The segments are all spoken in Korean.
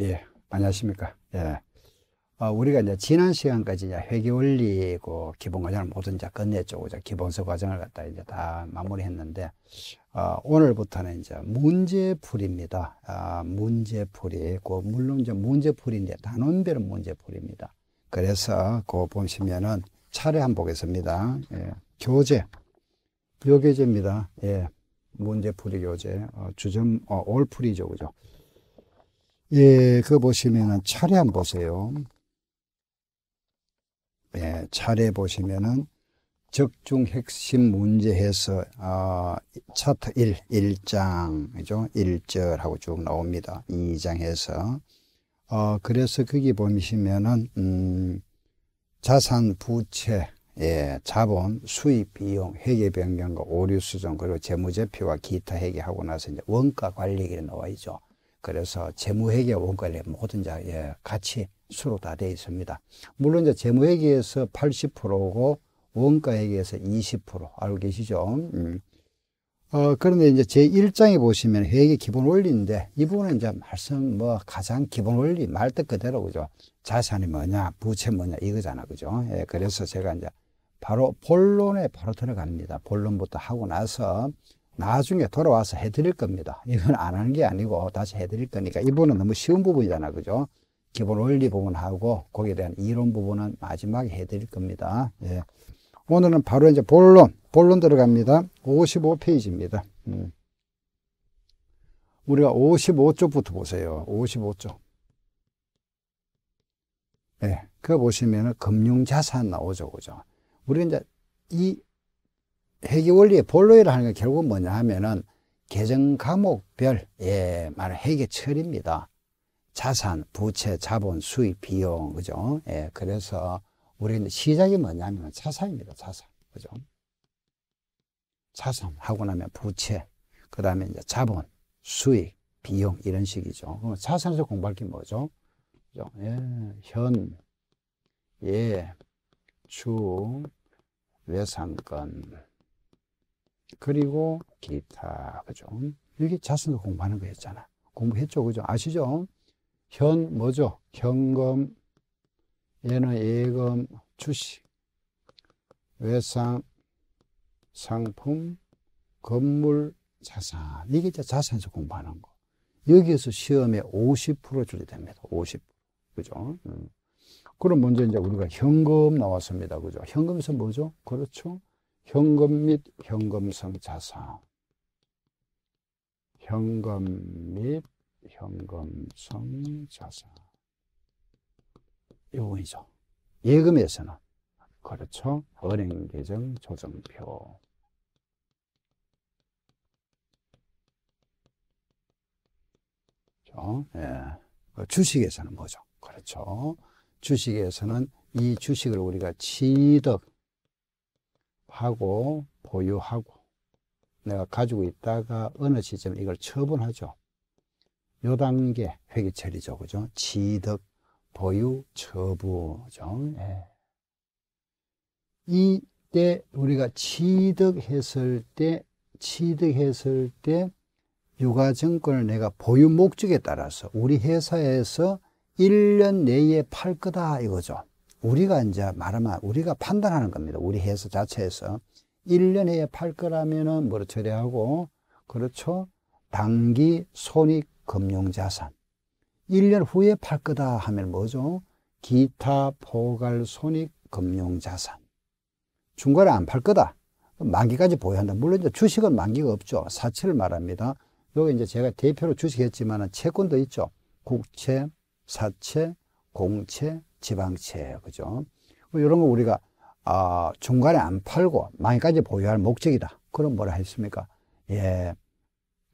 예, 안녕하십니까. 예. 어, 우리가 이제 지난 시간까지 이제 회계 원리고 기본 과정을 모든 자 끝냈죠. 이제 기본서 과정을 갖다 이제 다 마무리했는데 어, 오늘부터는 이제 문제풀입니다. 아, 문제풀이 고 그 물론 이제 문제풀인데 단원별은 문제풀입니다. 그래서 그 보시면은 차례 한번 보겠습니다. 예. 교재 요교재입니다. 예. 문제풀이 교재 어, 주점 어, 올풀이죠, 그죠? 예, 그 보시면은 차례 한번 보세요. 예, 차례 보시면은 적중 핵심 문제 해서 어, 아, 차트 1, 1장, 그죠? 1절하고 쭉 나옵니다. 2장 해서. 어, 그래서 거기 보시면은, 음, 자산, 부채, 예, 자본, 수입, 비용, 회계 변경과 오류 수정, 그리고 재무제표와 기타 회계하고 나서 이제 원가 관리가 나와 있죠. 그래서 재무회계 원건의 모든 자, 예, 같이 수로 다 되어 있습니다. 물론 이제 재무회계에서 80%고 원가회계에서 20% 알고 계시죠? 음. 어, 그런데 이제 제일장에 보시면 회계 기본 원리인데 이 부분은 이제 말씀 뭐 가장 기본 원리 말뜻 그대로 그죠? 자산이 뭐냐, 부채 뭐냐 이거잖아. 그죠? 예, 그래서 제가 이제 바로 본론에 바로 들어갑니다. 본론부터 하고 나서 나중에 돌아와서 해드릴 겁니다. 이건 안 하는 게 아니고 다시 해드릴 거니까 이 부분은 너무 쉬운 부분이잖아, 그죠? 기본 원리 부분하고 거기에 대한 이론 부분은 마지막에 해드릴 겁니다. 예. 오늘은 바로 이제 본론, 본론 들어갑니다. 55페이지입니다. 음. 우리가 55쪽부터 보세요. 55쪽. 예. 그 보시면은 금융자산 나오죠, 그죠? 우리 이제 이 회계 원리의 본로이라 하는 게 결국 뭐냐 하면은 계정 과목별 예, 말 회계 처리입니다. 자산, 부채, 자본, 수입, 비용 그죠? 예, 그래서 우리는 시작이 뭐냐면 자산입니다. 자산. 그죠? 자산 하고 나면 부채, 그다음에 이제 자본, 수익, 비용 이런 식이죠. 그럼 자산에서 공부할 게 뭐죠? 그죠? 예, 현, 예, 주, 외상권, 그리고 기타. 그죠? 여기 자신도 공부하는 거였잖아. 공부했죠. 그죠? 아시죠? 현, 뭐죠? 현금, 얘는 예금, 주식, 외상, 상품, 건물, 자산. 이게 이제 자산에서 공부하는 거. 여기에서 시험에 50% 줄이됩니다. 50%. 그죠? 음. 그럼 먼저 이제 우리가 현금 나왔습니다. 그죠? 현금에서 뭐죠? 그렇죠? 현금 및 현금성 자산 현금 및 현금성 자산 요건이죠 예금에서는 그렇죠 은행 계정 조정표 그렇죠? 예. 그 주식에서는 뭐죠 그렇죠 주식에서는 이 주식을 우리가 취득 하고 보유하고 내가 가지고 있다가 어느 시점에 이걸 처분하죠. 요 단계 회계 처리죠. 그죠? 취득, 보유, 처분죠. 예. 이때 우리가 취득했을 때 취득했을 때 유가증권을 내가 보유 목적에 따라서 우리 회사에서 1년 내에 팔 거다 이거죠. 우리가 이제 말하면 우리가 판단하는 겁니다. 우리 회사 자체에서 1년에 팔 거라면은 뭐로 처리하고 그렇죠. 단기 손익 금융 자산. 1년 후에 팔 거다 하면 뭐죠? 기타 포괄 손익 금융 자산. 중간에 안 팔 거다. 만기까지 보유한다. 물론 이제 주식은 만기가 없죠. 사채를 말합니다. 여기 이제 제가 대표로 주식했지만 채권도 있죠. 국채, 사채, 공채, 지방채 그죠? 이런 거 우리가 아, 중간에 안 팔고 망이까지 보유할 목적이다. 그럼 뭐라 했습니까? 예,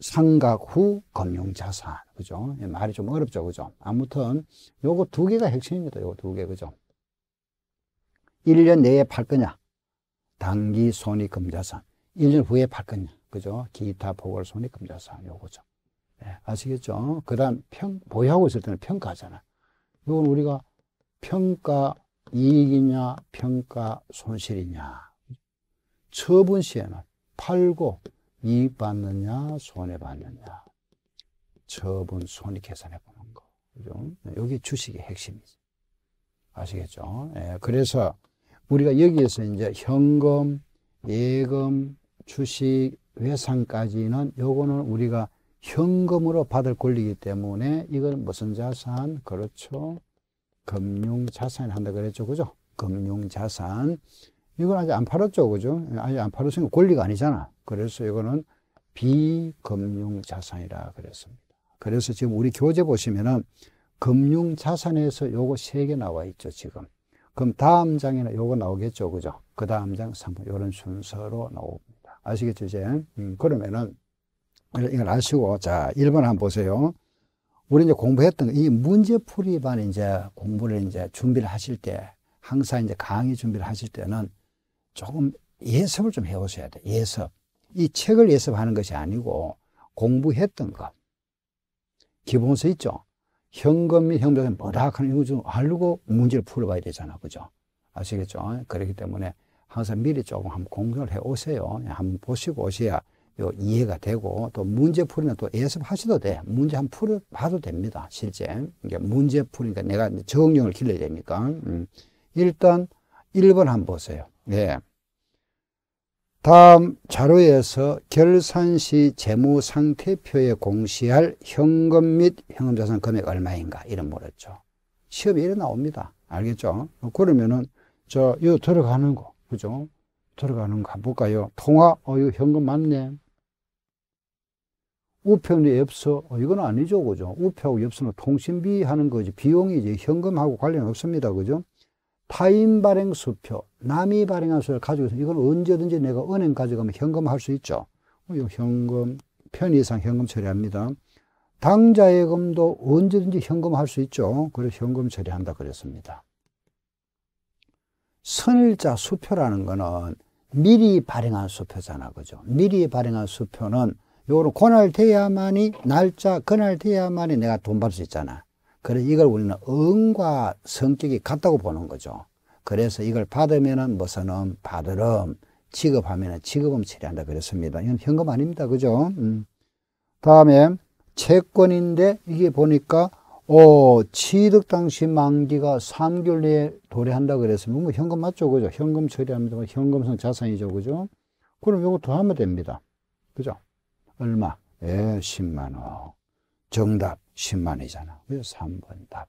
상각 후 금융자산. 그죠? 예, 말이 좀 어렵죠. 그죠? 아무튼 요거 두 개가 핵심입니다. 요거 두 개. 그죠? 1년 내에 팔 거냐? 단기 손익 금자산. 1년 후에 팔 거냐? 그죠? 기타 보월 손익 금자산. 요거죠. 예, 아시겠죠? 그 다음 평, 보유하고 있을 때는 평가잖아. 요건 우리가 평가 이익이냐 평가 손실이냐 처분 시에는 팔고 이익 받느냐 손해 받느냐 처분 손익 계산해 보는 거 그죠? 네, 여기 주식의 핵심이죠 아시겠죠? 예, 그래서 우리가 여기에서 이제 현금, 예금, 주식, 외상까지는 요거는 우리가 현금으로 받을 권리이기 때문에 이건 무슨 자산? 그렇죠. 금융자산을 한다 그랬죠. 그죠? 금융자산. 이건 아직 안 팔았죠. 그죠? 아직 안 팔았으니까 권리가 아니잖아. 그래서 이거는 비금융자산이라 그랬습니다. 그래서 지금 우리 교재 보시면은 금융자산에서 요거 세 개 나와 있죠. 지금. 그럼 다음 장에는 요거 나오겠죠. 그죠? 그 다음 장 3번. 요런 순서로 나옵니다. 아시겠죠? 이제. 음, 그러면은 이걸 아시고 자 1번 한번 보세요. 우리 이제 공부했던 이 문제풀이만 이제 공부를 이제 준비를 하실 때 항상 이제 강의 준비를 하실 때는 조금 예습을 좀 해오셔야 돼. 예습. 이 책을 예습하는 것이 아니고 공부했던 것. 기본서 있죠. 현금 및 형비가 뭐다 하는 이거 좀 알고 문제를 풀어봐야 되잖아. 그죠? 아시겠죠? 그렇기 때문에 항상 미리 조금 한번 공부를 해 오세요. 예, 한번 보시고 오셔야 요 이해가 되고 또 문제 풀이는 또 예습하셔도 돼. 문제 한 풀어 봐도 됩니다. 실제. 이게 문제 풀이니까 내가 적응력을 길러야 되니까. 음. 일단 1번 한번 보세요. 예. 다음 자료에서 결산시 재무상태표에 공시할 현금 및 현금자산 금액 얼마인가 이런 물었죠. 시험에 이래 나옵니다. 알겠죠? 그러면은 저 요 들어가는 거 그죠? 들어가는 거 볼까요? 통화 어유 현금 맞네. 우편이 엽서 어, 이건 아니죠 그죠 우표하고 엽서는 통신비 하는 거지 비용이 이제 현금하고 관련 없습니다 그죠 타인 발행 수표 남이 발행한 수를 표 가지고 있어 이건 언제든지 내가 은행 가져가면 어, 현금 할 수 있죠 현금 편의상 현금 처리합니다 당자예금도 언제든지 현금 할 수 있죠 그래서 현금 처리한다 그랬습니다 선일자 수표라는 거는 미리 발행한 수표잖아 그죠 미리 발행한 수표는 요거는 그날 돼야만이 날짜 그날 돼야만이 내가 돈 받을 수 있잖아. 그래 이걸 우리는 응과 성격이 같다고 보는 거죠. 그래서 이걸 받으면은 무슨 음 받으름 지급하면은 지급음 처리한다 그랬습니다. 이건 현금 아닙니다. 그죠? 음. 다음에 채권인데 이게 보니까 어, 취득 당시 만기가 3개월 내에 도래한다 그랬으면 뭐 현금 맞죠? 그죠? 현금 처리합니다. 현금성 자산이죠. 그죠? 그럼 요거 더하면 됩니다. 그죠? 얼마? 예, 10만원. 정답 10만이잖아. 그래서 3번 답.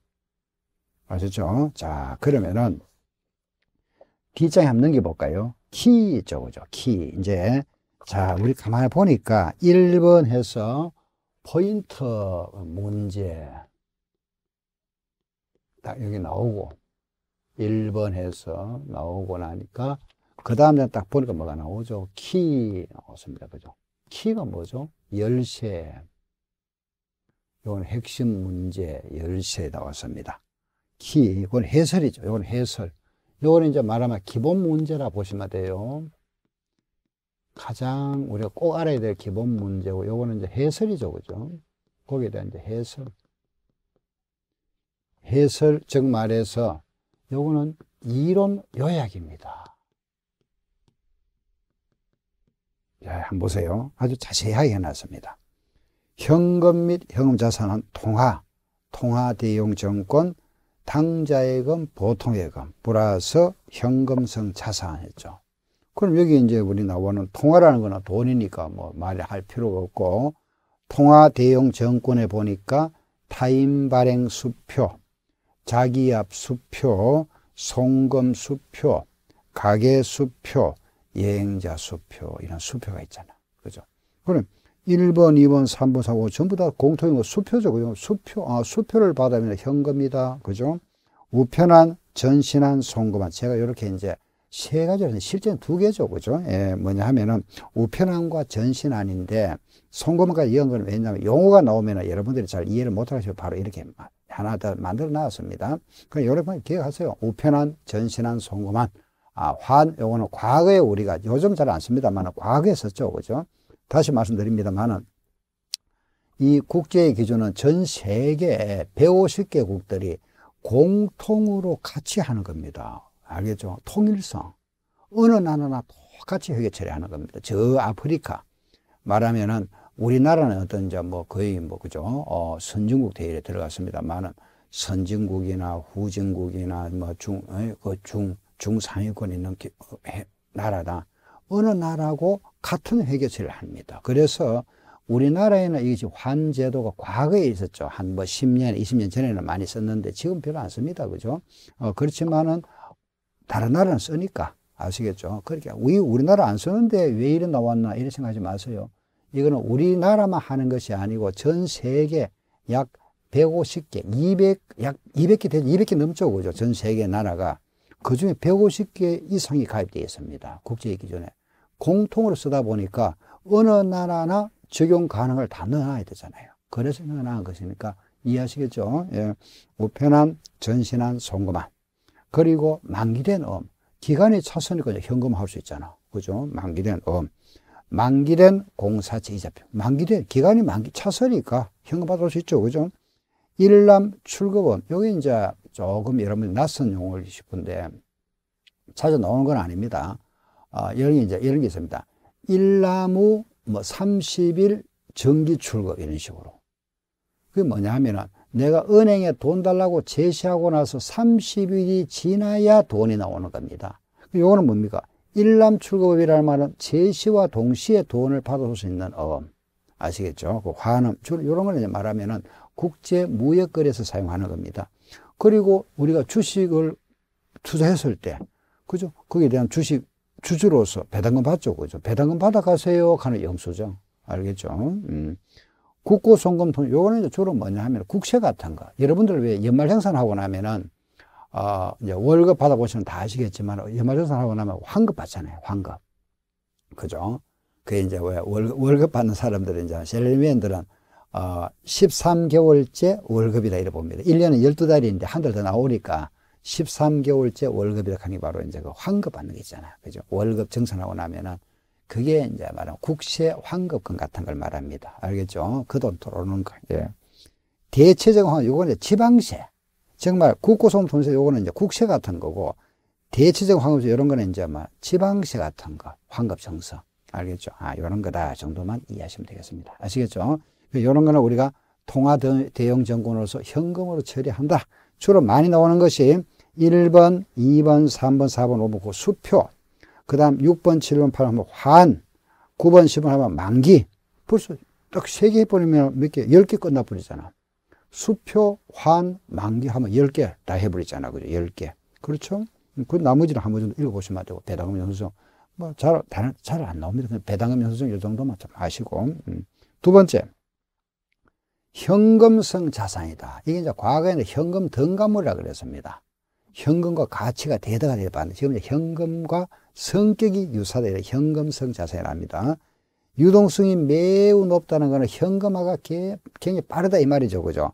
아셨죠? 자, 그러면은 D장에 한번 넘겨볼까요? 키 저거죠. 키. 이제 자, 우리 가만히 보니까 1번 해서 포인트 문제 딱 여기 나오고 1번 해서 나오고 나니까 그 다음에 딱 보니까 뭐가 나오죠? 키 나왔습니다. 그죠? 키가 뭐죠? 열쇠. 이건 핵심 문제 열쇠 나왔습니다. 키, 이건 해설이죠. 이건 해설. 이건 이제 말하면 기본 문제라 보시면 돼요. 가장 우리가 꼭 알아야 될 기본 문제고, 요거는 이제 해설이죠. 그죠? 거기에 대한 이제 해설. 해설, 즉 말해서 요거는 이론 요약입니다. 자, 한번 보세요. 아주 자세하게 해놨습니다. 현금 및 현금 자산은 통화, 통화 대용 정권, 당좌예금, 보통예금, 플러스 현금성 자산이죠. 그럼 여기 이제 우리 나오는 통화라는 거는 돈이니까 뭐말할 필요가 없고, 통화 대용 정권에 보니까 타임 발행 수표, 자기압 수표, 송금 수표, 가계 수표, 여행자 수표 이런 수표가 있잖아. 그죠? 그럼 1번, 2번, 3번, 4번 전부 다 공통인 거 수표죠. 그죠? 수표. 아, 수표를 받으면 현금이다. 그죠? 우편한, 전신한, 송금한. 제가 이렇게 이제 세 가지로 실제는 두 개죠. 그죠? 예, 뭐냐 하면은 우편함과 전신안인데 송금과 연금은 왜냐면 용어가 나오면 여러분들이 잘 이해를 못하시면 바로 이렇게 하나 더 만들어 놨습니다. 그럼 그러니까 여러분 기억하세요. 우편한, 전신한, 송금한. 아, 환 용어는 과거에 우리가 요즘 잘 안 씁니다만 과거에 썼죠. 그죠? 다시 말씀드립니다만은 이 국제의 기준은 전 세계 150개국들이 공통으로 같이 하는 겁니다. 알겠죠? 통일성. 어느 나라나 똑같이 회계 처리하는 겁니다. 저 아프리카. 말하면은 우리나라는 어떤 이제 뭐 거의 뭐 그죠? 어, 선진국 대열에 들어갔습니다만은 선진국이나 후진국이나 뭐 중, 어, 그 중, 중상위권이 넘기 어, 나라다. 어느 나라고 하 같은 회계처리를 합니다. 그래서 우리나라에는 이게 지환 제도가 과거에 있었죠. 한뭐 10년, 20년 전에는 많이 썼는데 지금 별로 안 씁니다. 그죠? 어, 그렇지만은 다른 나라는 쓰니까 아시겠죠? 그렇게 그러니까 우리 우리나라 안 쓰는데 왜 이래 나왔나 이런 생각하지 마세요. 이거는 우리나라만 하는 것이 아니고 전 세계 약 150개, 200, 약 200개, 200개 넘죠. 그죠? 전 세계 나라가 그 중에 150개 이상이 가입되어 있습니다. 국제 기준에. 공통으로 쓰다 보니까 어느 나라나 적용 가능을 다 넣어놔야 되잖아요. 그래서 넣어놓은 것이니까 이해하시겠죠? 예. 우편함, 전신한, 송금함. 그리고 만기된 음. 기간이 찼으니까 현금화할 수 있잖아. 그죠? 만기된 음. 만기된 공사체 이자표. 만기된, 기간이 만기 찼으니까 현금화할 수 있죠. 그죠? 일람 출급음. 여기 이제 조금 여러분 낯선 용어를 싶은데 찾아 나오는 건 아닙니다. 어, 아, 여기 이제 이런 게 있습니다. 일나무 뭐 30일 정기 출급 이런 식으로. 그게 뭐냐 면은 내가 은행에 돈 달라고 제시하고 나서 30일이 지나야 돈이 나오는 겁니다. 요거는 뭡니까? 일남 출급이라는 말은 제시와 동시에 돈을 받을 수 있는 어음. 아시겠죠? 그 화음. 이런 걸 이제 말하면은 국제 무역거래에서 사용하는 겁니다. 그리고 우리가 주식을 투자했을 때, 그죠? 거기에 대한 주식 주주로서 배당금 받죠, 그죠? 배당금 받아가세요 하는 영수증, 알겠죠? 음. 국고 송금 통 요거는 이제 주로 뭐냐 하면 국세 같은 거. 여러분들 왜 연말 생산하고 나면은 아, 이제 월급 받아보시면 다 아시겠지만 연말 생산하고 나면 환급 받잖아요, 환급. 그죠? 그게 이제 왜 월, 월급 받는 사람들은 이제 셀리맨들은 어, 13개월째 월급이다 이래 봅니다. 1년은 12달인데 한 달 더 나오니까 13개월째 월급이라 하는 게 바로 이제 그 환급 받는 게 있잖아요. 그죠? 월급 정산하고 나면은 그게 이제 말하면 국세 환급금 같은 걸 말합니다. 알겠죠? 그 돈 들어오는 거. 예. 대체적 환급, 요거는 이제 지방세. 정말 국고소득 돈세 요거는 이제 국세 같은 거고 대체적 환급세 요런 거는 이제 막 뭐 지방세 같은 거, 환급 정서. 알겠죠? 아, 요런 거다 정도만 이해하시면 되겠습니다. 아시겠죠? 이런 그 거는 우리가 통화 대형 정권으로서 현금으로 처리한다. 주로 많이 나오는 것이 1번, 2번, 3번, 4번, 5번 그 수표, 그 다음 6번, 7번, 8번 하면 뭐 환, 9번, 10번 하면 만기. 벌써 딱 3개 해버리면 몇 개, 10개 끝나버리잖아. 수표, 환, 만기 하면 10개 다 해버리잖아. 그죠? 10개. 그렇죠? 그 나머지는 한 번 정도 읽어보시면 되고, 배당금 연수성. 뭐, 잘, 잘 안 나옵니다. 배당금 연수성 이 정도만 좀 아시고. 음. 두 번째. 현금성 자산이다. 이게 이제 과거에는 현금 등가물이라 그랬습니다. 현금과 가치가 대등하 반해 지금 현금과 성격이 유사되는 현금성 자산이랍니다. 유동성이 매우 높다는 것은 현금화가 굉장히 빠르다 이 말이죠. 그죠?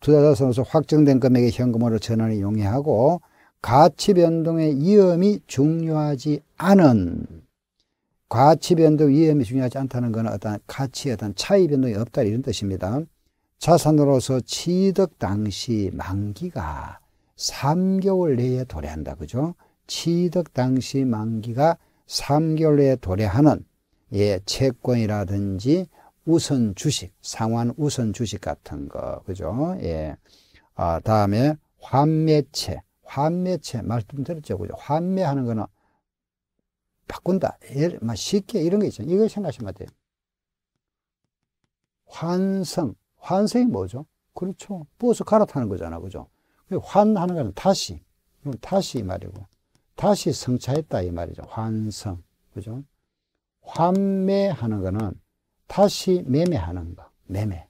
투자자산으로서 확정된 금액의 현금으로 전환이 용이하고 가치 변동의 위험이 중요하지 않은 가치 변동 위험이 중요하지 않다는 것은 어떤 가치에 어떤 차이 변동이 없다 이런 뜻입니다. 자산으로서 취득 당시 만기가 3개월 내에 도래한다. 그죠? 취득 당시 만기가 3개월 내에 도래하는 예, 채권이라든지 우선 주식, 상환 우선 주식 같은 거. 그죠? 예. 아, 다음에 환매채. 환매채 말씀드렸죠. 그죠? 환매하는 거는 바꾼다. 예, 쉽게 이런 거 있죠. 이걸 생각하시면 돼요. 환성, 환생이 뭐죠? 그렇죠. 부어서 갈아타는 거잖아. 그죠? 환하는 거는 다시. 그럼 다시 말이고. 다시 성차했다 이 말이죠. 환성. 그죠? 환매하는 거는 다시 매매하는 거. 매매.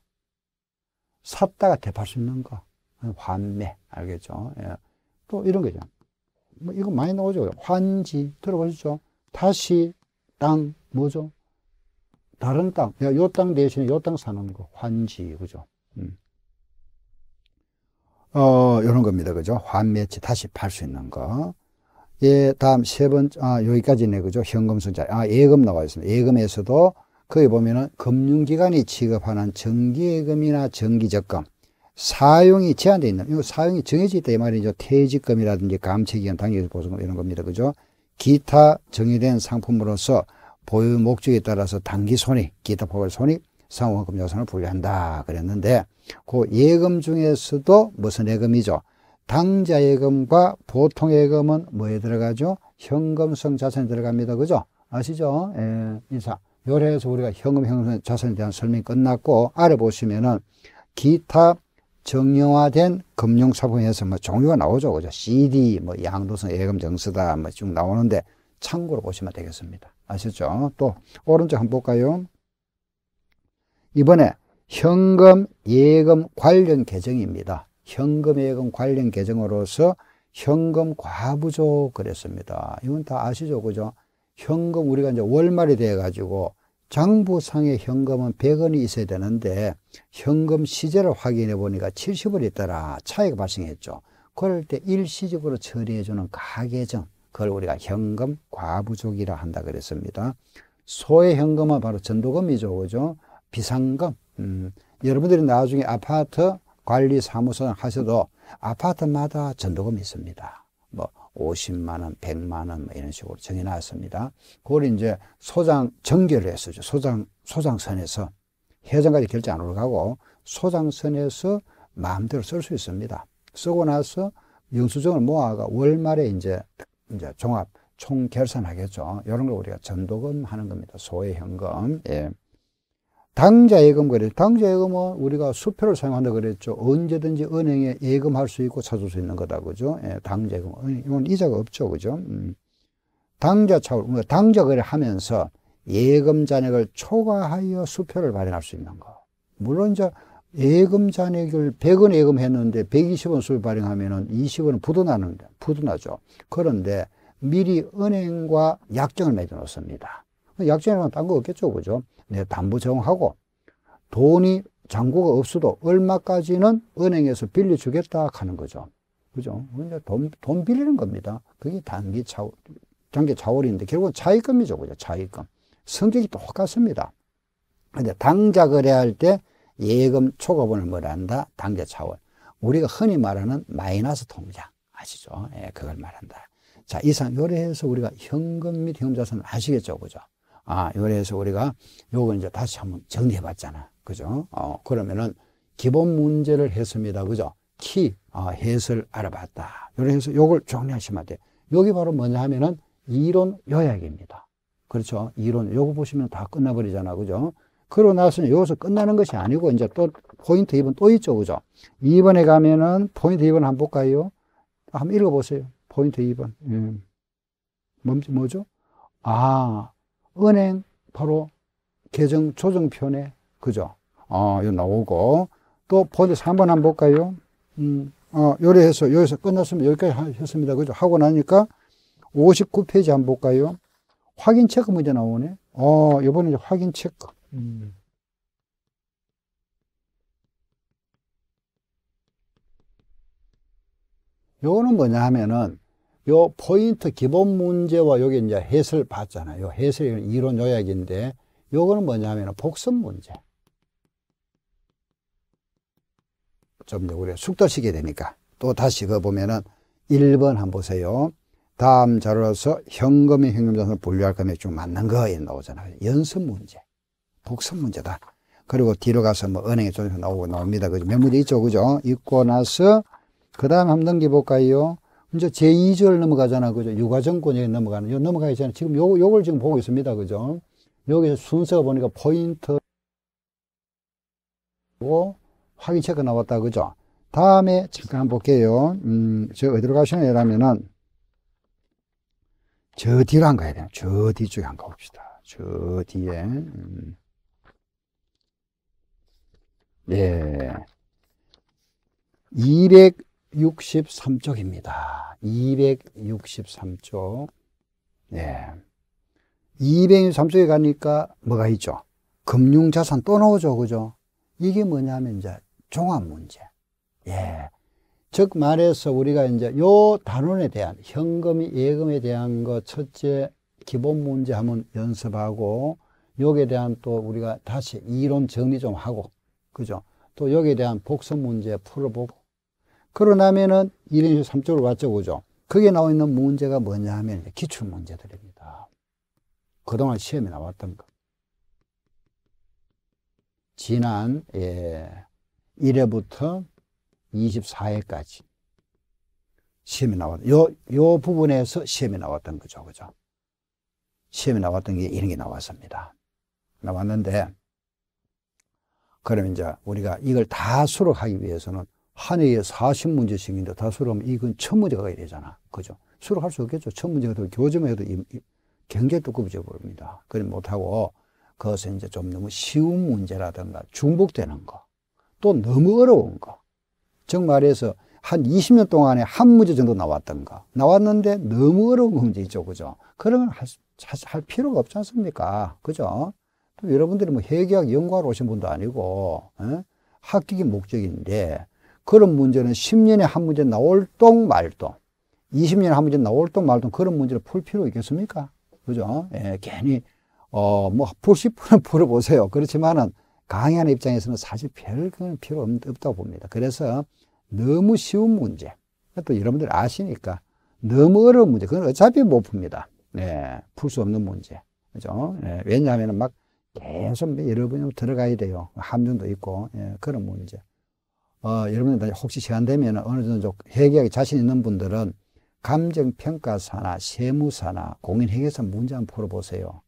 샀다가 대팔 수 있는 거. 환매. 알겠죠? 예. 또 이런 거죠. 뭐 이거 많이 나오죠. 환지. 들어보셨죠? 다시 땅. 뭐죠? 다른 땅, 내가 요땅 대신에 요 땅 사는 거, 환지, 그죠? 음. 어, 요런 겁니다, 그죠? 환매치 다시 팔 수 있는 거. 예, 다음 세 번째, 아, 여기까지네, 그죠? 현금성자. 아, 예금 나와 있습니다. 예금에서도 거기 보면은 금융기관이 지급하는 정기예금이나 정기적금, 사용이 제한되어 있는, 이 사용이 정해져 있다, 이 말이죠. 퇴직금이라든지 감채기간, 당기보수금 이런 겁니다, 그죠? 기타 정의된 상품으로서 보유 목적에 따라서 단기 손익, 기타 포괄 손익, 상호금 요산을 분류한다 그랬는데 그 예금 중에서도 무슨 예금이죠? 당좌예금과 보통예금은 뭐에 들어가죠? 현금성 자산에 들어갑니다. 그죠? 아시죠? 예, 인사. 요래에서 우리가 현금 형성 자산에 대한 설명이 끝났고 아래 보시면은 기타 정형화된 금융사품에서 뭐 종류가 나오죠. 그죠? CD, 뭐 양도성 예금 정서다 뭐 쭉 나오는데 참고로 보시면 되겠습니다. 아시죠또 오른쪽 한번 볼까요? 이번에 현금 예금 관련 계정입니다. 현금 예금 관련 계정으로서 현금 과부조 그랬습니다. 이건 다 아시죠? 그죠? 현금 우리가 이제 월말이 돼 가지고 장부상의 현금은 100원이 있어야 되는데 현금 시제를 확인해 보니까 70원이 있더라. 차이가 발생했죠. 그럴 때 일시적으로 처리해 주는 가계정 그걸 우리가 현금 과부족이라 한다 그랬습니다. 소의 현금은 바로 전도금이죠. 그죠? 비상금. 음, 여러분들이 나중에 아파트 관리사무소 하셔도 아파트마다 전도금이 있습니다. 뭐 50만원, 100만원 뭐 이런 식으로 정해놨습니다. 그걸 이제 소장 정결을 했었죠. 소장, 소장선에서 회장까지 결제 안 올라가고 소장선에서 마음대로 쓸 수 있습니다. 쓰고 나서 영수증을 모아가 월말에 이제 이제 종합 총 결산하겠죠. 이런 걸 우리가 전도금 하는 겁니다. 소의 현금. 예. 당좌 예금 거래. 당좌 예금은 우리가 수표를 사용한다 그랬죠. 언제든지 은행에 예금할 수 있고 찾을 수 있는 거다. 그죠? 예, 당좌 예금. 이건 이자가 없죠. 그죠? 음. 당좌 차울. 뭐 당좌 거래 하면서 예금 잔액을 초과하여 수표를 발행할 수 있는 거. 물론 이제 예금 잔액을 100원 예금했는데 120원 수입 발행하면 20원 은 부도나는, 데 부도나죠. 그런데 미리 은행과 약정을 맺어놓습니다. 약정이라면 딴거 없겠죠, 그죠? 네, 담보 정하고 돈이 잔고가 없어도 얼마까지는 은행에서 빌려주겠다 하는 거죠. 그죠? 이제 돈, 돈 빌리는 겁니다. 그게 단기 차, 단기 차월인데 결국은 차익금이죠, 그죠? 차익금. 성격이 똑같습니다. 근데 당작을 해야 할때 예금 초과분을 뭐란다? 단계 차원. 우리가 흔히 말하는 마이너스 통장. 아시죠? 예, 그걸 말한다. 자, 이상 요래해서 우리가 현금 및 현자산 아시겠죠? 그죠? 아, 요래해서 우리가 요거 이제 다시 한번 정리해 봤잖아. 그죠? 어, 그러면은 기본 문제를 했습니다. 그죠? 키, 어, 해설 알아봤다. 요래해서 요걸 정리하시면 돼. 여기 바로 뭐냐 하면은 이론 요약입니다. 그렇죠? 이론 요거 보시면 다 끝나버리잖아. 그죠? 그러고 나서 여기서 끝나는 것이 아니고 이제 또 포인트 2번 또 있죠. 그죠? 2번에 가면은 포인트 2번 한번 볼까요? 한번 읽어보세요. 포인트 2번. 음. 예. 뭐죠? 아, 은행 바로 계정 조정편에 그죠? 어, 아, 요 나오고 또 포인트 3번 한번 볼까요? 음, 어, 요래해서 여기서 끝났으면 여기까지 하, 했습니다. 그죠? 하고 나니까 59페이지 한번 볼까요? 확인 체크 문제 나오네. 어, 요번에 확인 체크. 음. 요거는 뭐냐 하면은 요 포인트 기본 문제와 여기 이제 해설 봤잖아요. 해설이 이론 요약인데 요거는 뭐냐 하면은 복습 문제. 좀 우리 숙도시게 되니까 또 다시 그 보면은 1번 한번 보세요. 다음 자료로서 현금의 현금자산을 분류할 금액 중 맞는 거에 나오잖아요. 연습 문제. 국선 문제다. 그리고 뒤로 가서 뭐 은행에 조정 나오고 나옵니다. 그죠? 몇 문제 있죠. 그죠? 있고 나서 그 다음 한번 넘겨볼까요? 이제 제2절 넘어가잖아. 그죠? 육아정권에 넘어가는. 요 넘어가기 전에 지금 요, 요걸 지금 보고 있습니다. 그죠? 여기서 순서 보니까 포인트고 확인 체크 나왔다. 그죠? 다음에 잠깐 볼게요. 음, 저 어디로 가시나요? 라면은 저 뒤로 한거야저 뒤쪽에 한거 봅시다. 저 뒤에. 음. 예. 263쪽입니다. 263쪽. 예. 263쪽에 가니까 뭐가 있죠? 금융자산 또 나오죠. 그죠? 이게 뭐냐면 이제 종합문제. 예. 즉 말해서 우리가 이제 요 단원에 대한 현금 예금에 대한 거 첫째 기본 문제 한번 연습하고 요에 대한 또 우리가 다시 이론 정리 좀 하고 그죠? 또 여기에 대한 복선 문제 풀어보고 그러나면은 1인수 3쪽으로 왔죠. 그죠? 거기에 나와 있는 문제가 뭐냐 하면 기출 문제들입니다. 그동안 시험에 나왔던 거 지난 예, 1회부터 24회까지 시험이 나왔던 요, 요 부분에서 시험이 나왔던 거죠. 그죠? 시험이 나왔던 게 이런 게 나왔습니다. 나왔는데 그럼 이제 우리가 이걸 다 수록하기 위해서는 한 해에 사십 문제씩인데다 수록하면 이건 첫문제가 가야 되잖아. 그죠? 수록할 수 없겠죠. 첫문제가되 교정해도 경계 도꺼워져 버립니다. 그럼 못하고 그것은 이제 좀 너무 쉬운 문제라든가 중복되는 거, 또 너무 어려운 거. 정 말해서 한 20년 동안에 한 문제 정도 나왔던가 나왔는데 너무 어려운 문제 있죠, 그죠? 그러면 할, 할 필요가 없지 않습니까? 그죠? 또 여러분들이 뭐회계학 연구하러 오신 분도 아니고 에? 예? 학기기 목적인데 그런 문제는 10년에 한 문제 나올 똥 말똥 20년에 한 문제 나올 똥 말똥 그런 문제를 풀 필요 있겠습니까? 그죠? 예, 괜히 어뭐 풀시 푸는 풀어보세요. 그렇지만은 강의하는 입장에서는 사실 별 필요 없다고 봅니다. 그래서 너무 쉬운 문제 또 여러분들 아시니까 너무 어려운 문제 그건 어차피 못 풉니다. 예, 네, 풀수 없는 문제 그죠? 예, 네, 왜냐하면 막 계속 뭐 여러 번 들어가야 돼요. 함정도 있고, 예, 그런 문제. 어, 여러분들 혹시 시간 되면 어느 정도 회계하기 자신 있는 분들은 감정평가사나 세무사나 공인회계사 문제 한번 풀어보세요.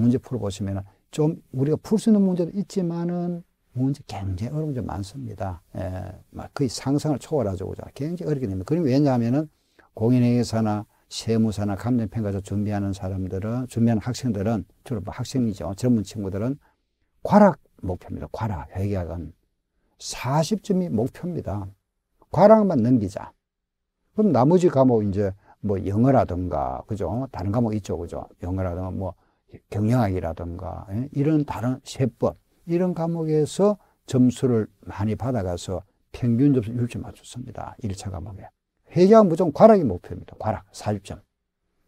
문제 풀어보시면 좀 우리가 풀 수 있는 문제도 있지만은 문제 굉장히 어려운 점 많습니다. 예, 막 거의 상상을 초월하죠. 굉장히 어렵게 됩니다. 그럼 왜냐하면은 공인회계사나 세무사나 감정평가서 준비하는 사람들은, 준비하는 학생들은, 주로 뭐 학생이죠. 젊은 친구들은 과락 목표입니다. 과락, 회계학은. 40점이 목표입니다. 과락만 넘기자. 그럼 나머지 과목 이제 뭐 영어라든가, 그죠? 다른 과목 있죠, 그죠? 영어라든가 뭐 경영학이라든가, 예? 이런 다른 세법, 이런 과목에서 점수를 많이 받아가서 평균 점수 6점 맞췄습니다. 1차 과목에. 회계학 무조 과락이 목표입니다. 과락, 40점.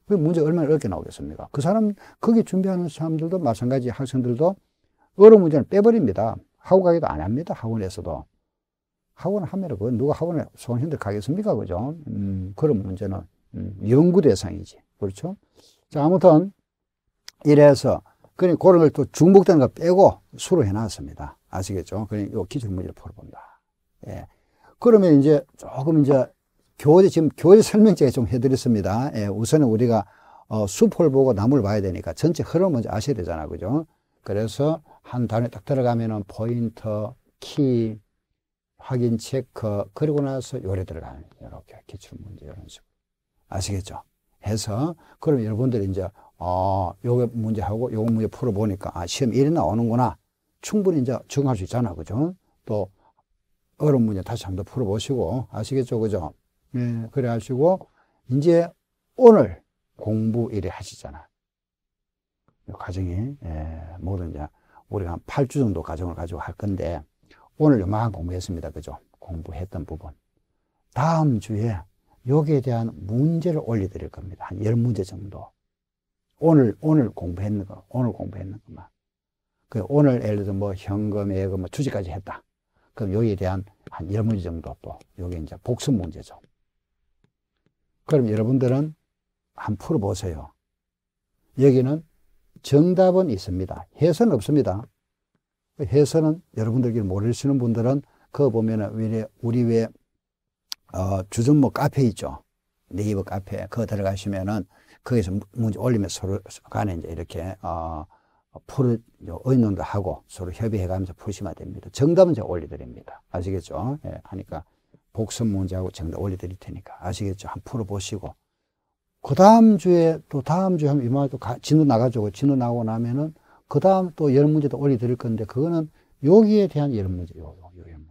그 문제 얼마나 어렵게 나오겠습니까? 그 사람, 거기 준비하는 사람들도 마찬가지 학생들도 어려운 문제는 빼버립니다. 학원 가기도 안 합니다. 학원에서도. 학원 하면 그 누가 학원에 소원힘들 가겠습니까? 그죠? 음, 그런 문제는 음, 연구 대상이지. 그렇죠? 자, 아무튼 이래서 그니 그런 걸 또중복된는거 빼고 수로 해놨습니다. 아시겠죠? 그니요 그러니까 기출 문제를 풀어본다. 예. 그러면 이제 조금 이제 교재 지금 교재 설명제 좀 해드렸습니다. 예, 우선은 우리가 어, 숲을 보고 나무를 봐야 되니까 전체 흐름 먼저 아셔야 되잖아, 그죠? 그래서 한 단에 딱 들어가면은 포인터, 키, 확인 체크, 그리고 나서 요래 들어가는 이렇게 기출 문제 이런 식으로 아시겠죠? 해서 그럼 여러분들이 이제 어, 요 문제하고 요 문제 풀어보니까 아 시험 1이 나오는구나 충분히 이제 적응할 수 있잖아, 그죠? 또 어려운 문제 다시 한번 풀어보시고 아시겠죠, 그죠? 네, 그래 하시고, 이제 오늘 공부 일에 하시잖아. 과정이, 예, 모든 이 우리가 한 8주 정도 과정을 가지고 할 건데, 오늘 요만한 공부했습니다. 그죠? 공부했던 부분. 다음 주에 여기에 대한 문제를 올려드릴 겁니다. 한 10문제 정도. 오늘, 오늘 공부했는 거, 오늘 공부했는 것만. 그 오늘 예를 들어 뭐 현금, 예금, 뭐 주식까지 했다. 그럼 여기에 대한 한 10문제 정도 또, 여기 이제 복습 문제죠. 그럼 여러분들은 한 풀어보세요. 여기는 정답은 있습니다. 해서는 없습니다. 해서는 여러분들끼 모르시는 분들은 그거 보면은 우리 왜 어, 주전목 카페 있죠. 네이버 카페 그거 들어가시면은 거기서 문제 올리면 서로 간에 이제 이렇게 어, 풀을 의논도 하고 서로 협의해가면서 푸시면 됩니다. 정답은 제가 올려드립니다. 아시겠죠? 예, 하니까 복선 문제하고 정답 올려드릴 테니까 아시겠죠? 한 풀어보시고 그 다음 주에 또 다음 주에 하면 이마도 진도 나가지고 진도 나고 오 나면은 그 다음 또 여러 문제도 올려드릴 건데 그거는 여기에 대한 열 문제, 요, 요, 열 문제.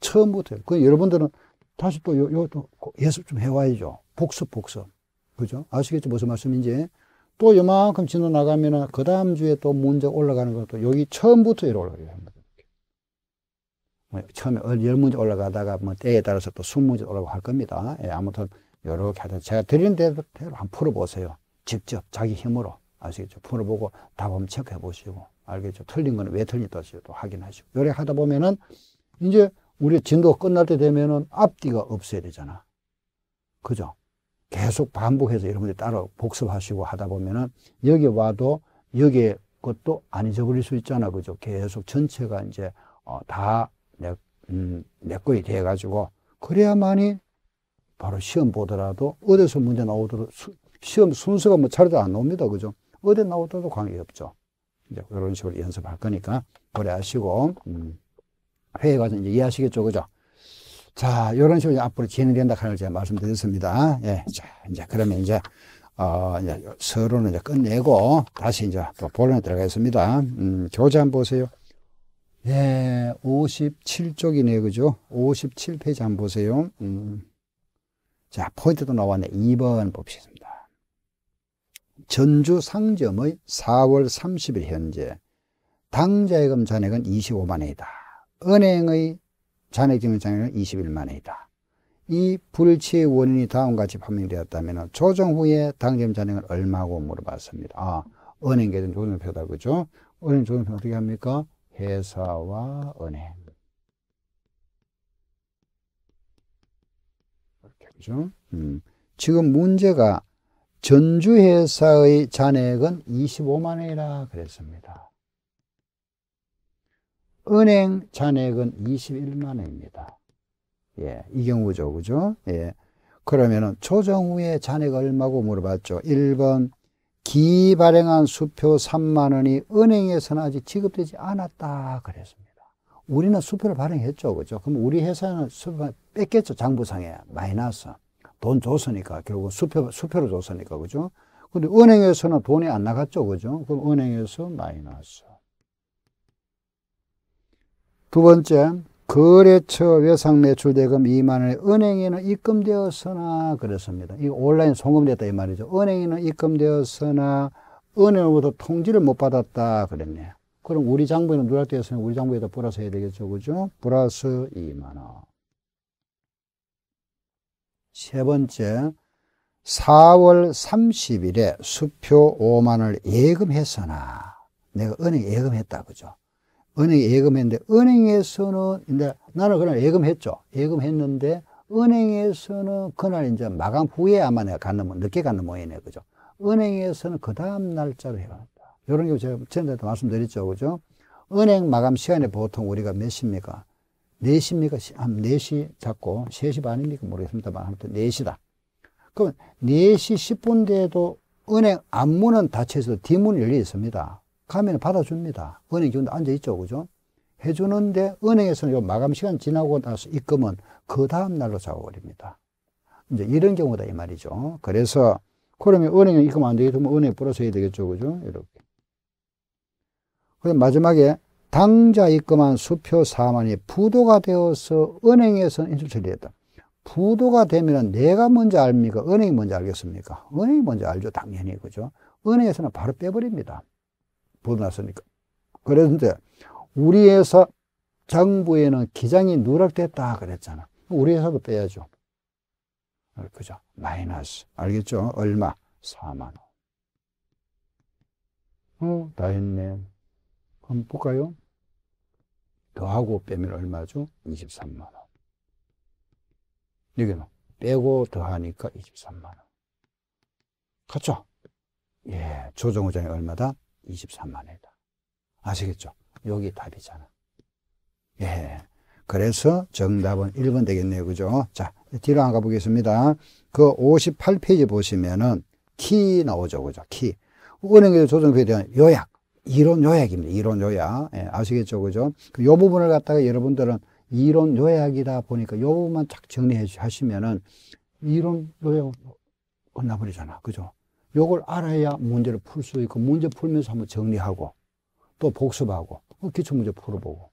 처음부터 그 여러분들은 다시 또 요, 요, 또 예습 좀 해와야죠. 복습, 복습. 그죠? 아시겠죠? 무슨 말씀인지. 또 요만큼 진도 나가면은 그 다음 주에 또 문제 올라가는 것도 여기 처음부터 이렇게 올라가요. 뭐 처음에 열 문제 올라가다가 뭐 때에 따라서 또 스무 문제 올라가고 할 겁니다. 예, 아무튼 요렇게 하다 제가 드린 대로 한번 풀어보세요. 직접 자기 힘으로 아시겠죠? 풀어보고 답 한번 체크해 보시고 알겠죠? 틀린 거는 왜틀린다시또 확인하시고 요래 하다 보면은 이제 우리 진도가 끝날 때 되면은 앞뒤가 없어야 되잖아. 그죠? 계속 반복해서 여러분들 따로 복습하시고 하다 보면은 여기 와도 여기에 것도 안 잊어버릴 수 있잖아. 그죠? 계속 전체가 이제 어, 다 내, 음, 내거이돼 가지고 그래야만이 바로 시험 보더라도 어디서 문제 나오더라도 수, 시험 순서가 뭐 차례도 안 나옵니다. 그죠? 어디 나오더라도 관계없죠. 이제 그런 식으로 연습할 거니까 고려하시고 음, 회의 과정 이제 이해하시겠죠. 그죠? 자, 이런 식으로 앞으로 진행된다 하는 걸 제가 말씀드렸습니다. 예. 자, 이제 그러면 이제 어, 이제 서론는 이제 끝내고 다시 이제 또 본론에 들어가겠습니다. 음, 교재 한번 보세요. 예, 57쪽이네요. 그죠? 57페이지 한번 보세요. 음. 자, 포인트도 나왔네. 2번 봅시다. 전주 상점의 4월 30일 현재 당자예금 잔액은 25만 원이다. 은행의 잔액증명 잔액은 21만 원이다. 이 불치의 원인이 다음같이 판명되었다면 조정 후에 당점 잔액은 얼마고 물어봤습니다. 아, 은행 계좌 조정표다. 그죠? 은행 조정표 어떻게 합니까? 회사와 은혜. 이렇죠 음. 지금 문제가 전주회사의 잔액은 25만 원이라 그랬습니다. 은행 잔액은 21만 원입니다. 예, 이 경우죠. 그죠? 예. 그러면은 조정 후에 잔액 얼마고 물어봤죠. 1번 기발행한 수표 3만 원이 은행에서는 아직 지급되지 않았다 그랬습니다. 우리는 수표를 발행했죠. 그죠? 그럼 우리 회사는 수표 뺐겠죠. 장부상에 마이너스. 돈 줬으니까 결국 수표 수표로 줬으니까 그죠? 근데 은행에서는 돈이 안 나갔죠. 그죠? 그럼 은행에서 마이너스. 두 번째 거래처 외상 매출 대금 2만 원에 은행에는 입금되었으나 그랬습니다. 이 온라인 송금됐다 이 말이죠. 은행에는 입금되었으나 은행으로부터 통지를 못 받았다 그랬네요. 그럼 우리 장부에는 누락 되었으니 우리 장부에다 플러스 해야 되겠죠. 그죠? 플러스 2만 원. 세 번째, 4월 30일에 수표 5만 원을 예금했으나 내가 은행 예금했다. 그죠? 은행 에 예금했는데 은행에서는 이제 나는 그날 예금했죠. 예금했는데 은행에서는 그날 이제 마감 후에 아마 내가 갔는 모 늦게 갔는 모양이네 그죠. 은행에서는 그 다음 날짜로 해놨다. 이런 게 제가 전에도 말씀드렸죠, 그죠? 은행 마감 시간에 보통 우리가 몇 시입니까? 4시입니까? 한 4시 잡고 3시 반입니까? 모르겠습니다만 아무튼 4시다. 그럼 4시 10분 돼도 은행 앞문은 닫혀서 뒷문이 열려 있습니다. 가면 받아줍니다. 은행 기관도 앉아있죠. 그죠? 해주는데 은행에서는 요 마감 시간 지나고 나서 입금은 그 다음 날로 잡아버립니다. 이제 이런 경우다 이 말이죠. 그래서 그러면 은행에 입금 안 되게 되면 은행에 뿌려서 야 되겠죠. 그죠? 이렇게. 그럼 마지막에 당자 입금한 수표 4만이 부도가 되어서 은행에서 인출 처리했다. 부도가 되면 내가 먼저 알니까 은행이 먼저 알겠습니까? 은행이 먼저 알죠. 당연히. 그죠? 은행에서는 바로 빼버립니다. 벗어났으니까. 그랬데 우리 회사 정부에는 기장이 누락됐다 그랬잖아. 우리 회사도 빼야죠. 어, 그죠? 마이너스. 알겠죠? 얼마? 4만 원. 어, 다 했네. 한 번 볼까요? 더하고 빼면 얼마죠? 23만 원. 여기는 뭐, 빼고 더하니까 23만 원. 그죠 예, 조정 후장이 얼마다? 23만에다. 아시겠죠? 여기 답이잖아. 예. 그래서 정답은 1번 되겠네요. 그죠? 자, 뒤로 안 가보겠습니다. 그 58페이지 보시면은 키 나오죠. 그죠? 키. 은행의 조정표에 대한 요약. 이론 요약입니다. 이론 요약. 예, 아시겠죠? 그죠? 그 요 부분을 갖다가 여러분들은 이론 요약이다 보니까 요 부분만 딱정리 하시면은 이론 요약 끝나버리잖아. 그죠? 요걸 알아야 문제를 풀 수 있고 문제 풀면서 한번 정리하고 또 복습하고 그 기초 문제 풀어보고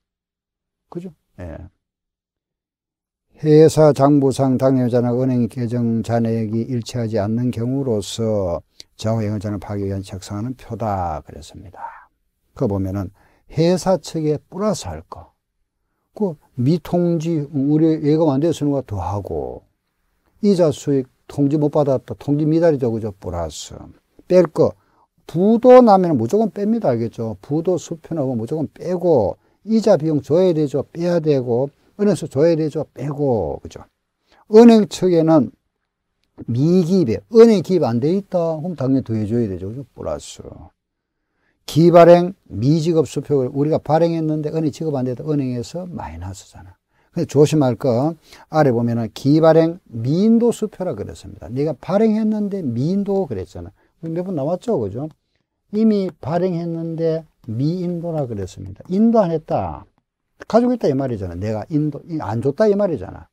그죠? 예. 회사 장부상 당해자나 은행 계정 잔액이 일치하지 않는 경우로서 좌우 영자를 파기 위한 책상하는 표다 그랬습니다. 그 보면은 회사 측에 플러스 할 거. 그 미통지 우리 예금 안 돼서 누가 더하고 이자 수익 통지 못 받았다. 통지 미달이죠. 그죠? 플러스. 뺄 거. 부도 나면 무조건 뺍니다. 알겠죠? 부도 수표나고 무조건 빼고, 이자 비용 줘야 되죠. 빼야 되고, 은행에서 줘야 되죠. 빼고, 그죠? 은행 측에는 미기입에, 은행 기입 안 돼 있다. 그럼 당연히 더해줘야 되죠. 그죠? 플러스. 기발행 미지급 수표를 우리가 발행했는데 은행 지급 안 돼도 은행에서 마이너스잖아. 조심할 거 아래 보면은 기발행 미인도 수표라 그랬습니다. 네가 발행했는데 미인도 그랬잖아. 몇 번 나왔죠, 그죠? 이미 발행했는데 미인도라 그랬습니다. 인도 안 했다. 가지고 있다 이 말이잖아. 내가 인도 안 줬다 이 말이잖아.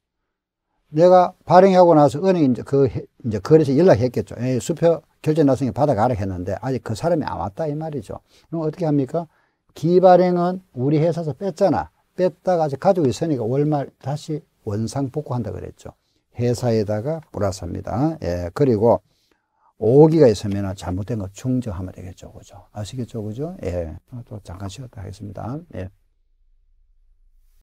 내가 발행하고 나서 은행 이제 그 이제 거래소 연락했겠죠. 에이, 예, 수표 결제 나중 받아가라 했는데 아직 그 사람이 안 왔다 이 말이죠. 그럼 어떻게 합니까? 기발행은 우리 회사에서 뺐잖아. 뺐다가 아직 가지고 있으니까 월말 다시 원상 복구한다 그랬죠. 회사에다가 뿌라삽니다. 예, 그리고 오기가 있으면 잘못된 거 중저하면 되겠죠. 그죠? 아시겠죠? 그죠? 예. 또 잠깐 쉬었다 하겠습니다. 예.